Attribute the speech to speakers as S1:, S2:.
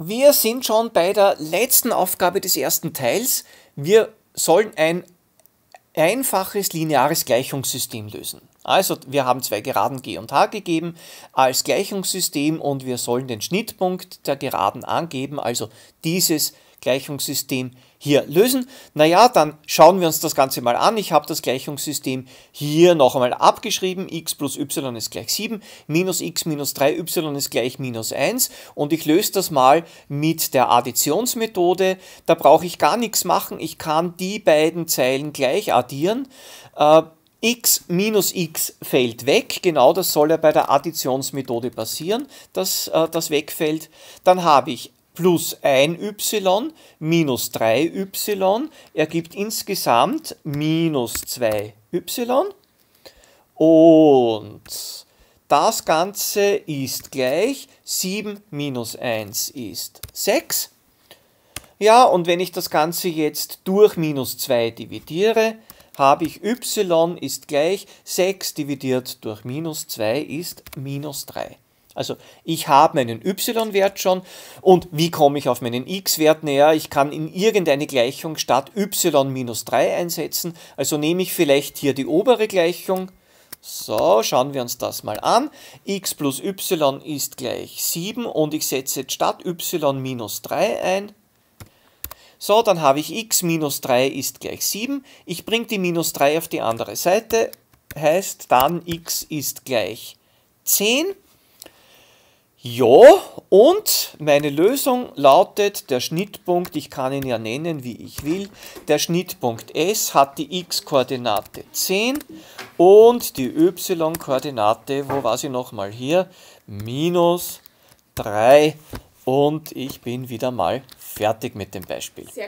S1: Wir sind schon bei der letzten Aufgabe des ersten Teils. Wir sollen ein einfaches lineares Gleichungssystem lösen. Also wir haben zwei Geraden g und h gegeben als Gleichungssystem und wir sollen den Schnittpunkt der Geraden angeben, also dieses Gleichungssystem Gleichungssystem hier lösen. Naja, dann schauen wir uns das Ganze mal an. Ich habe das Gleichungssystem hier noch einmal abgeschrieben. x plus y ist gleich 7, minus x minus 3y ist gleich minus 1. Und ich löse das mal mit der Additionsmethode. Da brauche ich gar nichts machen. Ich kann die beiden Zeilen gleich addieren. Äh, x minus x fällt weg, genau das soll ja bei der Additionsmethode passieren, dass äh, das wegfällt. Dann habe ich plus 1y minus 3y ergibt insgesamt minus 2y. Und das Ganze ist gleich 7 minus 1 ist 6. Ja, und wenn ich das Ganze jetzt durch minus 2 dividiere, habe ich y ist gleich 6 dividiert durch minus 2 ist minus 3. Also ich habe meinen y-Wert schon und wie komme ich auf meinen x-Wert näher? Ich kann in irgendeine Gleichung statt y minus 3 einsetzen. Also nehme ich vielleicht hier die obere Gleichung. So, schauen wir uns das mal an. x plus y ist gleich 7 und ich setze jetzt statt y minus 3 ein. So, dann habe ich x minus 3 ist gleich 7. Ich bringe die minus 3 auf die andere Seite, heißt dann x ist gleich 10. Ja, und meine Lösung lautet, der Schnittpunkt, ich kann ihn ja nennen, wie ich will, der Schnittpunkt S hat die x-Koordinate 10 und die y-Koordinate, wo war sie nochmal hier, minus 3 und ich bin wieder mal fertig mit dem Beispiel. Sehr